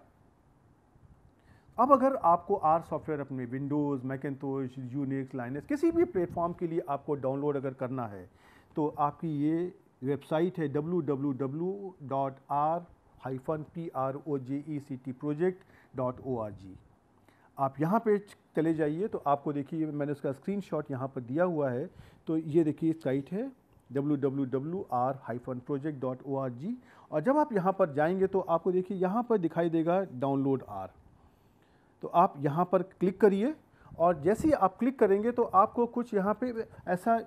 अब अगर आपको आर सॉफ्टवेयर अपने विंडोज़ मैकेंतोश यूनिक्स लाइनस किसी भी प्लेटफॉर्म के लिए आपको डाउनलोड अगर करना है तो आपकी ये वेबसाइट है W W W dot R hyphen P R O J E C T project dot O R G आप यहाँ पे चले जाइए तो आपको देखिए मैंने उसका स्क्रीन शॉट यहाँ पर दिया हुआ है तो ये देखिए साइट है W W W R hyphen project dot O R G और जब आप यहाँ पर जाएंगे तो आपको देखिए यहाँ पर दिखाई देगा डाउनलोड आर तो आप यहाँ पर क्लिक करिए और जैसे ही आप क्लिक करेंगे तो आपको कुछ यहाँ पे ऐसा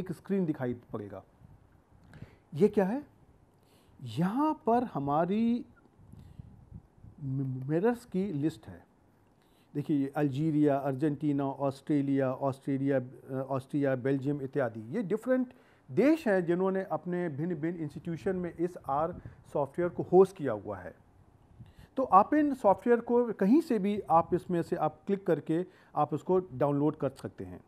एक स्क्रीन दिखाई पड़ेगा ये क्या है यहाँ पर हमारी मिरर्स की लिस्ट है देखिए Algeria Argentina Australia Australia Austria Belgium इत्यादि ये डिफरेंट देश हैं जिन्होंने अपने भिन्न भिन्न इंस्टीट्यूशन में इस आर सॉफ्टवेयर को होस्ट किया हुआ है तो आप इन सॉफ्टवेयर को कहीं से भी आप इसमें से आप क्लिक करके आप उसको डाउनलोड कर सकते हैं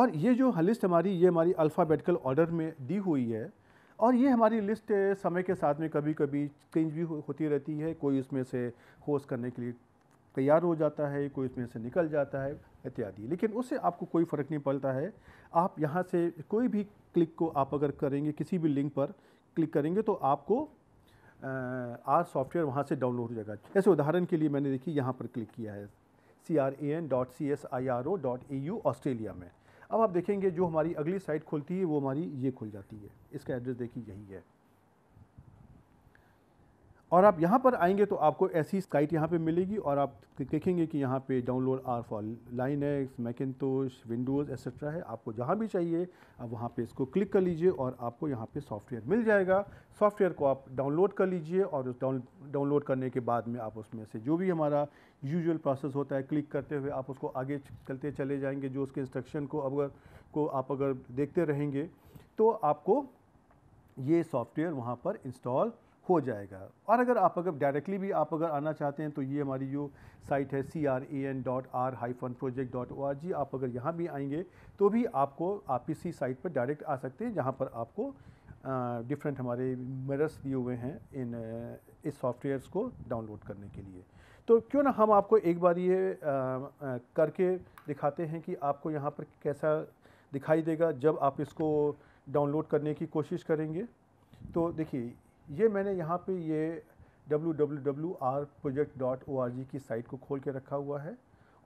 और ये जो लिस्ट हमारी ये हमारी अल्फ़ाबेटिकल ऑर्डर में दी हुई है और ये हमारी लिस्ट समय के साथ में कभी कभी चेंज भी हो, होती रहती है कोई उसमें से होस्ट करने के लिए तैयार हो जाता है कोई इसमें से निकल जाता है इत्यादि लेकिन उससे आपको कोई फ़र्क नहीं पड़ता है आप यहाँ से कोई भी क्लिक को आप अगर करेंगे किसी भी लिंक पर क्लिक करेंगे तो आपको आर सॉफ्टवेयर वहाँ से डाउनलोड हो जाएगा जैसे उदाहरण के लिए मैंने देखिए यहाँ पर क्लिक किया है C R A N dot C S I R O dot A U Australia में अब आप देखेंगे जो हमारी अगली साइट खुलती है वो हमारी ये खुल जाती है इसका एड्रेस देखिए यही है और आप यहाँ पर आएंगे तो आपको ऐसी स्काइट यहाँ पे मिलेगी और आप देखेंगे कि यहाँ पे download R for Linux Macintosh Windows etcetera है आपको जहाँ भी चाहिए आप वहाँ पे इसको क्लिक कर लीजिए और आपको यहाँ पे सॉफ्टवेयर मिल जाएगा सॉफ्टवेयर को आप डाउनलोड कर लीजिए और उस डाउन डाउनलोड करने के बाद में आप उसमें से जो भी हमारा यूजल प्रोसेस होता है क्लिक करते हुए आप उसको आगे चलते चले जाएँगे जो उसके इंस्ट्रक्शन को अगर को आप अगर देखते रहेंगे तो आपको ये सॉफ्टवेयर वहाँ पर इंस्टॉल हो जाएगा और अगर आप अगर डायरेक्टली भी आप अगर आना चाहते हैं तो ये हमारी जो साइट है C R A N dot R hyphen project dot O R G आप अगर यहाँ भी आएंगे तो भी आपको आप इसी साइट पर डायरेक्ट आ सकते हैं जहाँ पर आपको डिफरेंट uh, हमारे मिरर्स दिए हुए हैं इन uh, इस सॉफ्टवेयर्स को डाउनलोड करने के लिए तो क्यों ना हम आपको एक बार ये uh, uh, करके दिखाते हैं कि आपको यहाँ पर कैसा दिखाई देगा जब आप इसको डाउनलोड करने की कोशिश करेंगे तो देखिए ये मैंने यहाँ पे ये www.rproject.org की साइट को खोल के रखा हुआ है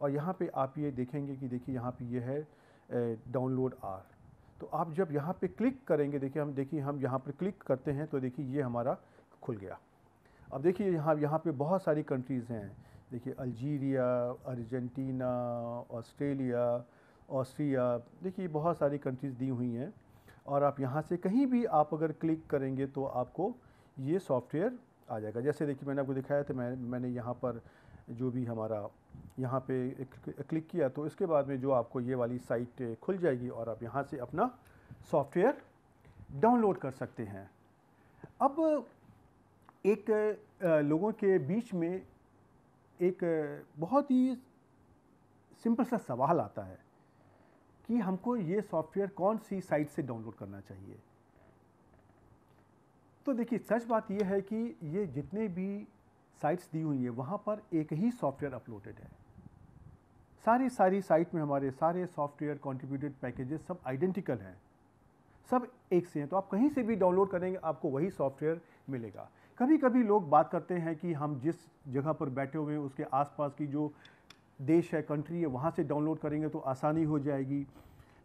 और यहाँ पे आप ये देखेंगे कि देखिए यहाँ पे ये है डाउनलोड आर तो आप जब यहाँ पे क्लिक करेंगे देखिए हम देखिए हम यहाँ पर क्लिक करते हैं तो देखिए ये हमारा खुल गया अब देखिए यहाँ यहाँ पे बहुत सारी कंट्रीज़ हैं देखिए अल्जीरिया अर्जेंटीना ऑस्ट्रेलिया ऑस्ट्रिया देखिए बहुत सारी कंट्रीज़ दी हुई हैं और आप यहाँ से कहीं भी आप अगर क्लिक करेंगे तो आपको ये सॉफ्टवेयर आ जाएगा जैसे देखिए मैंने आपको दिखाया तो मैं मैंने यहाँ पर जो भी हमारा यहाँ पे एक क्लिक किया तो इसके बाद में जो आपको ये वाली साइट खुल जाएगी और आप यहाँ से अपना सॉफ्टवेयर डाउनलोड कर सकते हैं अब एक लोगों के बीच में एक बहुत ही सिंपल सा सवाल आता है कि हमको ये सॉफ्टवेयर कौन सी साइट से डाउनलोड करना चाहिए तो देखिए सच बात यह है कि ये जितने भी साइट्स दी हुई हैं वहाँ पर एक ही सॉफ्टवेयर अपलोडेड है सारी सारी साइट में हमारे सारे सॉफ्टवेयर कॉन्ट्रीब्यूटेड पैकेजेस सब आइडेंटिकल हैं सब एक से हैं तो आप कहीं से भी डाउनलोड करेंगे आपको वही सॉफ्टवेयर मिलेगा कभी कभी लोग बात करते हैं कि हम जिस जगह पर बैठे हुए हैं उसके आसपास की जो देश है कंट्री है वहाँ से डाउनलोड करेंगे तो आसानी हो जाएगी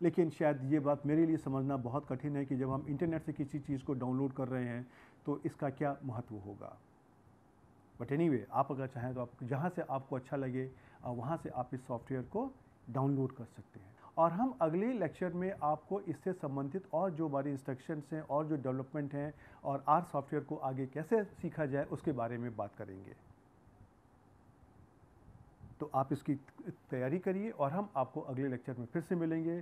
लेकिन शायद ये बात मेरे लिए समझना बहुत कठिन है कि जब हम इंटरनेट से किसी चीज़ को डाउनलोड कर रहे हैं तो इसका क्या महत्व होगा बट एनी anyway, आप अगर चाहें तो आप जहाँ से आपको अच्छा लगे वहाँ से आप इस सॉफ्टवेयर को डाउनलोड कर सकते हैं और हम अगले लेक्चर में आपको इससे संबंधित और जो हमारे इंस्ट्रक्शंस हैं और जो डेवलपमेंट हैं और आर सॉफ्टवेयर को आगे कैसे सीखा जाए उसके बारे में बात करेंगे तो आप इसकी तैयारी करिए और हम आपको अगले लेक्चर में फिर से मिलेंगे